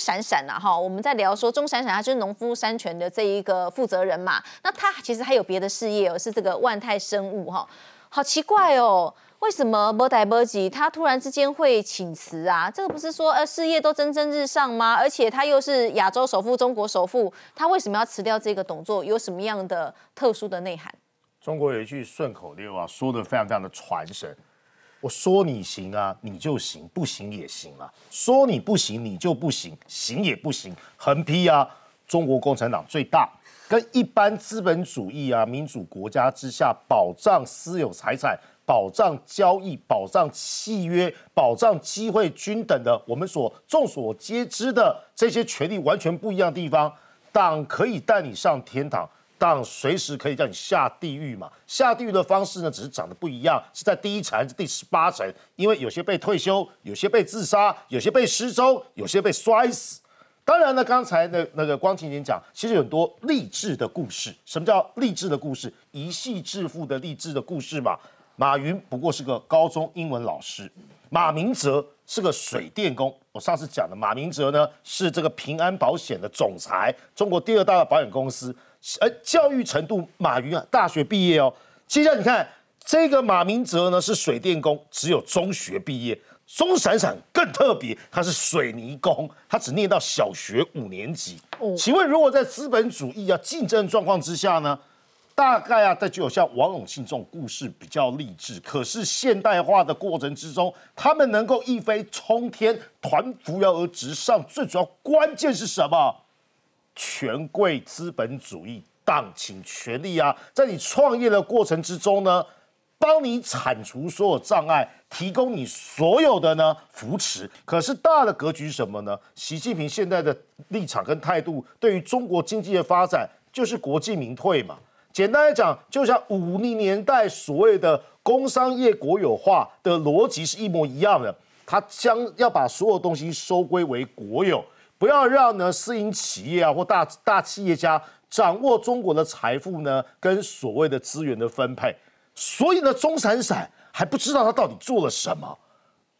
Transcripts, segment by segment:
闪闪啊哈，我们在聊说钟闪闪，他就是农夫山泉的这一个负责人嘛。那他其实还有别的事业哦，是这个万泰生物哈，好奇怪哦，为什么波泰波吉他突然之间会请辞啊？这个不是说呃事业都蒸蒸日上吗？而且他又是亚洲首富、中国首富，他为什么要辞掉这个董座？有什么样的特殊的内涵？中国有一句顺口溜啊，说的非常非常的传神。我说你行啊，你就行，不行也行啊。说你不行，你就不行，行也不行，横批啊。中国共产党最大，跟一般资本主义啊、民主国家之下保障私有财产、保障交易、保障契约、保障机会均等的，我们所众所皆知的这些权利完全不一样的地方，党可以带你上天堂。但随时可以叫你下地狱嘛？下地狱的方式呢，只是长得不一样，是在第一层第十八层？因为有些被退休，有些被自杀，有些被失踪，有些被摔死。当然呢，刚才那那个光晴姐讲，其实有很多励志的故事。什么叫励志的故事？一系致富的励志的故事嘛？马云不过是个高中英文老师，马明哲。是个水电工。我上次讲的马明哲呢，是这个平安保险的总裁，中国第二大的保险公司。而教育程度，马云啊，大学毕业哦。接下来你看这个马明哲呢，是水电工，只有中学毕业。钟闪闪更特别，他是水泥工，他只念到小学五年级。请问，如果在资本主义啊竞争状况之下呢？大概啊，在就有像王永庆这种故事比较励志。可是现代化的过程之中，他们能够一飞冲天、团扶摇而直上，最主要关键是什么？权贵资本主义、荡请权力啊，在你创业的过程之中呢，帮你铲除所有障碍，提供你所有的呢扶持。可是大的格局什么呢？习近平现在的立场跟态度，对于中国经济的发展，就是国进民退嘛。简单来讲，就像五零年代所谓的工商业国有化的逻辑是一模一样的，它将要把所有东西收归为国有，不要让呢私营企业啊或大大企业家掌握中国的财富呢跟所谓的资源的分配。所以呢，钟闪闪还不知道他到底做了什么，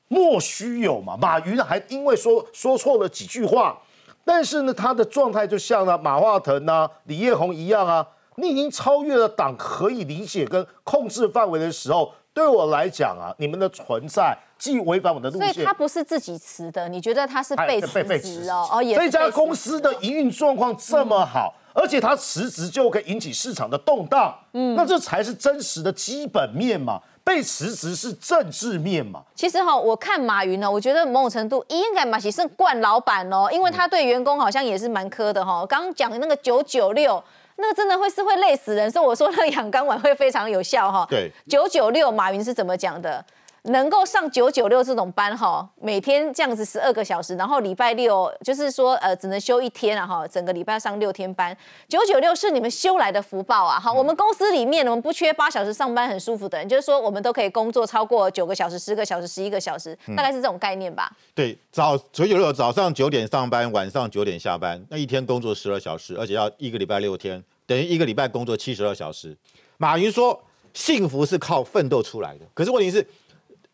莫须有嘛？马云还因为说说错了几句话，但是呢，他的状态就像呢马化腾啊、李彦宏一样啊。你已经超越了党可以理解跟控制范围的时候，对我来讲啊，你们的存在既违反我的路线。所以，他不是自己辞的，你觉得他是被被辞哦？哦，也。这家公司的营运状况这么好，而且他辞职就可以引起市场的动荡。嗯，那这才是真实的基本面嘛？被辞职是政治面嘛？其实哈，我看马云呢，我觉得某种程度应该马其是惯老板哦，因为他对员工好像也是蛮苛的哈。刚讲那个九九六。那个真的会是会累死人，所以我说那养肝丸会非常有效哈。对，九九六，马云是怎么讲的？能够上九九六这种班哈，每天这样子十二个小时，然后礼拜六就是说呃只能休一天了哈，整个礼拜上六天班。九九六是你们修来的福报啊哈！我们公司里面我们不缺八小时上班很舒服的人，就是说我们都可以工作超过九个小时、十个小时、十一个小时，大概是这种概念吧。对，早九九六早上九点上班，晚上九点下班，那一天工作十二小时，而且要一个礼拜六天，等于一个礼拜工作七十二小时。马云说幸福是靠奋斗出来的，可是问题是。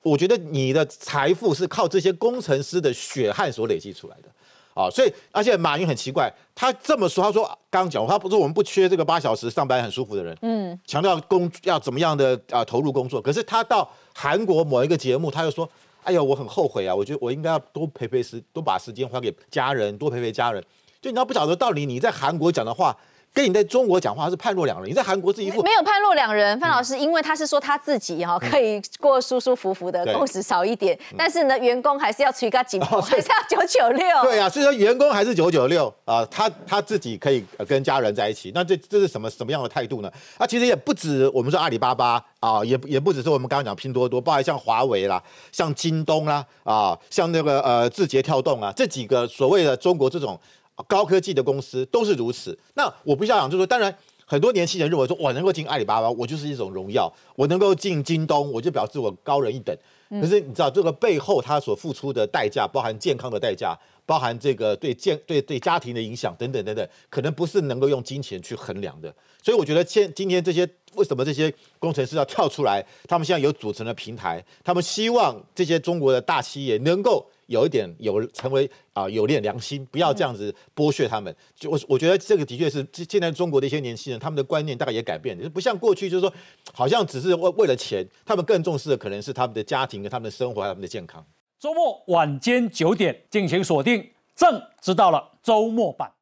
我觉得你的财富是靠这些工程师的血汗所累积出来的啊，所以而且马云很奇怪，他这么说，他说刚刚讲，他不是我们不缺这个八小时上班很舒服的人，嗯，强调工要怎么样的啊投入工作，可是他到韩国某一个节目，他又说，哎呀，我很后悔啊，我觉得我应该要多陪陪时，多把时间花给家人，多陪陪家人，就你要不晓得道理？你在韩国讲的话。跟你在中国讲话是判若两人，你在韩国是一副没有判若两人。范老师，因为他是说他自己哈可以过舒舒服服的，工时少一点，但是呢，员工还是要吹个紧迫，还是要九九六。对啊，所以说员工还是九九六啊，他他自己可以跟家人在一起。那这这是什么什么样的态度呢？啊，其实也不止我们说阿里巴巴啊，也也不只是我们刚刚讲拼多多，包括像华为啦、像京东啦、啊，像那个呃字节跳动啊，这几个所谓的中国这种。高科技的公司都是如此。那我必须要讲，就是说，当然很多年轻人认为说，我能够进阿里巴巴，我就是一种荣耀；我能够进京东，我就表示我高人一等。可是你知道，这个背后他所付出的代价，包含健康的代价。包含这个对健对对家庭的影响等等等等，可能不是能够用金钱去衡量的。所以我觉得，现今天这些为什么这些工程师要跳出来？他们现在有组成的平台，他们希望这些中国的大企业能够有一点有成为啊，有点良心，不要这样子剥削他们。就我我觉得这个的确是现在中国的一些年轻人，他们的观念大概也改变，不像过去就是说好像只是为为了钱，他们更重视的可能是他们的家庭、跟他们的生活、他们的健康。周末晚间九点进行锁定，正知道了周末版。